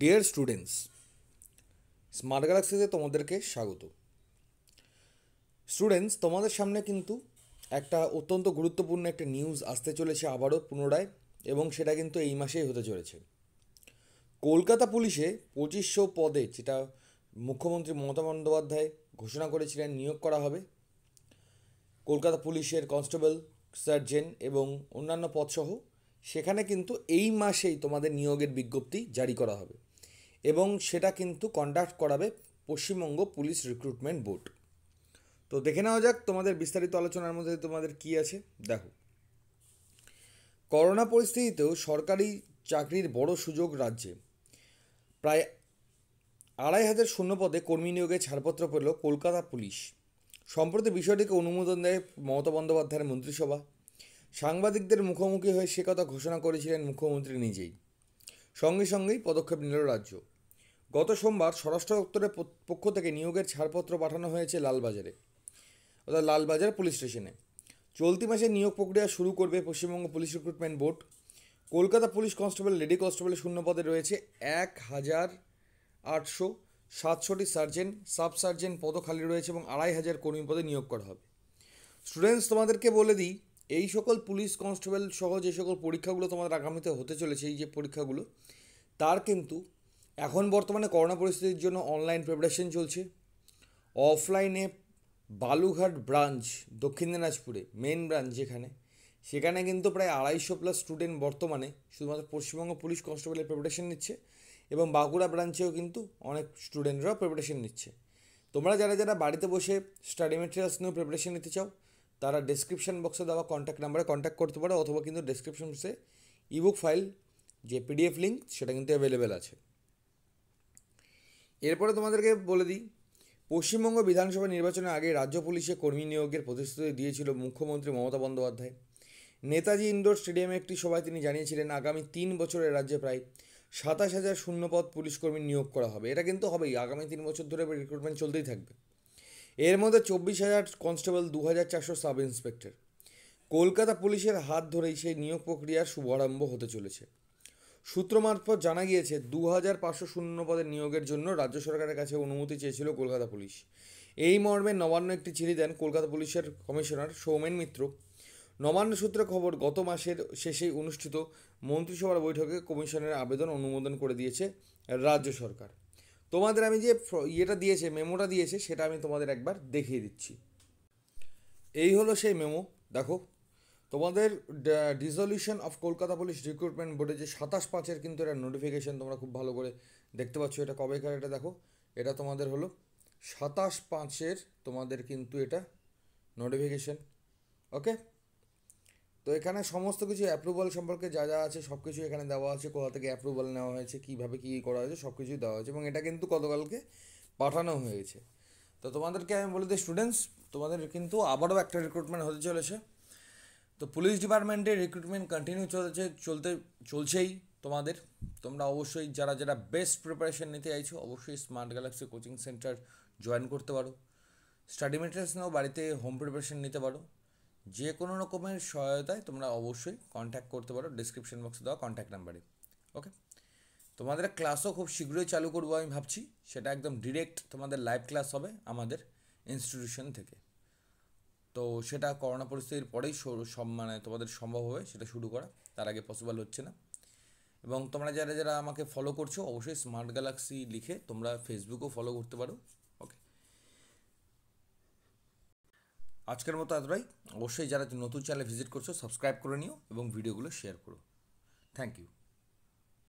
dear students smart গ্যালাক্সিতে তোমাদেরকে স্বাগত students তোমাদের সামনে কিন্তু একটা অত্যন্ত গুরুত্বপূর্ণ একটা নিউজ আসতে চলেছে আবারও পুনরায় এবং সেটা কিন্তু এই মাসেই হতে চলেছে কলকাতা পুলিশে পঁচিশশো পদে যেটা মুখ্যমন্ত্রী মমতা বন্দ্যোপাধ্যায় ঘোষণা করেছিলেন নিয়োগ করা হবে কলকাতা পুলিশের কনস্টেবল সার্জেন এবং অন্যান্য পদসহ সেখানে কিন্তু এই মাসেই তোমাদের নিয়োগের বিজ্ঞপ্তি জারি করা হবে এবং সেটা কিন্তু কন্ডাক্ট করাবে পশ্চিমবঙ্গ পুলিশ রিক্রুটমেন্ট বোর্ড তো দেখে নেওয়া যাক তোমাদের বিস্তারিত আলোচনার মধ্যে তোমাদের কি আছে দেখো করোনা পরিস্থিতিতেও সরকারি চাকরির বড় সুযোগ রাজ্যে প্রায় আড়াই হাজার শূন্যপদে কর্মী নিয়োগে ছাড়পত্র পেল কলকাতা পুলিশ সম্প্রতি বিষয়টিকে অনুমোদন দেয় মমতা বন্দ্যোপাধ্যায়ের মন্ত্রিসভা সাংবাদিকদের মুখোমুখি হয়ে সে কথা ঘোষণা করেছিলেন মুখ্যমন্ত্রী নিজেই সঙ্গে সঙ্গেই পদক্ষেপ নিল রাজ্য গত সোমবার স্বরাষ্ট্র দপ্তরের পক্ষ থেকে নিয়োগের ছাড়পত্র পাঠানো হয়েছে লালবাজারে অর্থাৎ লালবাজার পুলিশ স্টেশনে চলতি মাসে নিয়োগ প্রক্রিয়া শুরু করবে Paschimbanga police recruitment board Kolkata police constable lady কনস্টেবলের শূন্য পদে রয়েছে এক হাজার আটশো সাতশোটি সার্জেন্ট সাব সার্জেন্ট পদ খালি রয়েছে এবং আড়াই হাজার কর্মী পদে নিয়োগ করা হবে স্টুডেন্টস তোমাদেরকে বলে দিই এই সকল পুলিশ কনস্টেবল সহ যে সকল পরীক্ষাগুলো তোমাদের আগামীতে হতে চলেছে এই যে পরীক্ষাগুলো তার কিন্তু এখন বর্তমানে করোনা পরিস্থিতির জন্য অনলাইন প্রিপারেশন চলছে অফলাইনে বালুঘাট ব্রাঞ্চ দক্ষিণ দিনাজপুরে মেন ব্রাঞ্চ যেখানে সেখানে কিন্তু প্রায় আড়াইশো প্লাস স্টুডেন্ট বর্তমানে শুধুমাত্র পশ্চিমবঙ্গ পুলিশ কনস্টেবলের প্রিপারেশন নিচ্ছে এবং বাঁকুড়া ব্রাঞ্চেও কিন্তু অনেক স্টুডেন্টরাও প্রিপারেশন নিচ্ছে তোমরা যারা যারা বাড়িতে বসে স্টাডি মেটেরিয়ালস নিয়েও প্রিপারেশন নিতে চাও তারা ডেসক্রিপশান বক্সে দেওয়া কন্ট্যাক্ট নাম্বারে কন্ট্যাক্ট করতে পারে অথবা কিন্তু ডেসক্রিপশন বক্সে ইবুক ফাইল যে পিডিএফ লিঙ্ক সেটা কিন্তু অ্যাভেলেবেল আছে এরপরে তোমাদেরকে বলে দিই পশ্চিমবঙ্গ বিধানসভা নির্বাচনের আগে রাজ্য পুলিশে কর্মী নিয়োগের প্রতিশ্রুতি দিয়েছিল মুখ্যমন্ত্রী মমতা বন্দ্যোপাধ্যায় নেতাজি ইন্ডোর স্টেডিয়ামে একটি সভায় তিনি জানিয়েছিলেন আগামী তিন বছরের রাজ্যে প্রায় সাতাশ হাজার শূন্যপদ পুলিশকর্মী নিয়োগ করা হবে এটা কিন্তু হবেই আগামী তিন বছর ধরে রিক্রুটমেন্ট চলতেই থাকবে এর মধ্যে চব্বিশ হাজার কনস্টেবল দু হাজার চারশো সাব ইন্সপেক্টর কলকাতা পুলিশের হাত ধরেই সেই নিয়োগ প্রক্রিয়ার শুভারম্ভ হতে চলেছে সূত্র মারফত জানা গিয়েছে দু হাজার পাঁচশো শূন্য পদে নিয়োগের জন্য রাজ্য সরকারের কাছে অনুমতি চেয়েছিল কলকাতা পুলিশ এই মর্মে নবান্ন একটি চিঠি দেন কলকাতা পুলিশের কমিশনার সৌমেন মিত্র নবান্ন সূত্রে খবর গত মাসের শেষেই অনুষ্ঠিত মন্ত্রিসভার বৈঠকে কমিশনের আবেদন অনুমোদন করে দিয়েছে রাজ্য সরকার তোমাদের আমি যে ইয়েটা দিয়েছে মেমোটা দিয়েছে সেটা আমি তোমাদের একবার দেখিয়ে দিচ্ছি এই হলো সেই মেমো দেখো তোমাদের dissolution of Kolkata police recruitment বোর্ডে যে সাতাশ পাঁচের কিন্তু এটা নোটিফিকেশান তোমরা খুব ভালো করে দেখতে পাচ্ছ এটা কবেকার এটা দেখো এটা তোমাদের হলো সাতাশ পাঁচের তোমাদের কিন্তু এটা নোটিফিকেশন ওকে তো এখানে সমস্ত কিছু অ্যাপ্রুভাল সম্পর্কে যা যা আছে সব কিছু এখানে দেওয়া আছে কোথা থেকে অ্যাপ্রুভাল নেওয়া হয়েছে কীভাবে কী করা হয়েছে সব কিছুই দেওয়া হয়েছে এবং এটা কিন্তু গতকালকে পাঠানো হয়েছে তো তোমাদেরকে আমি বলে দিই স্টুডেন্টস তোমাদের কিন্তু আবারও একটা রিক্রুটমেন্ট হতে চলেছে তো পুলিশ ডিপার্টমেন্টে রিক্রুটমেন্ট কন্টিনিউ চলেছে চলতে চলছেই তোমাদের তোমরা অবশ্যই যারা যারা বেস্ট প্রিপারেশন নিতে চাইছো অবশ্যই smart galaxy coaching centre join করতে পারো স্টাডি মেটেরিয়ালস নাও বাড়িতে হোম প্রিপারেশন নিতে পারো যে কোনো রকমের সহায়তায় তোমরা অবশ্যই কন্ট্যাক্ট করতে পারো ডিসক্রিপশন বক্সে দেওয়া কন্ট্যাক্ট নাম্বারে ওকে তোমাদের ক্লাসও খুব শীঘ্রই চালু করবো আমি ভাবছি সেটা একদম ডিরেক্ট তোমাদের লাইভ ক্লাস হবে আমাদের ইনস্টিটিউশন থেকে তো সেটা করোনা পরিস্থিতির পরেই সব মানে তোমাদের সম্ভব হবে সেটা শুরু করা তার আগে পসিবল হচ্ছে না এবং তোমরা যারা যারা আমাকে ফলো করছো অবশ্যই স্মার্ট গ্যালাক্সি লিখে তোমরা ফেসবুকও ফলো করতে পারো আজকের মতো এতটাই অবশ্যই যারা নতুন চ্যানেলে ভিজিট করছো সাবস্ক্রাইব করে নিও এবং ভিডিওগুলো শেয়ার করো থ্যাংক ইউ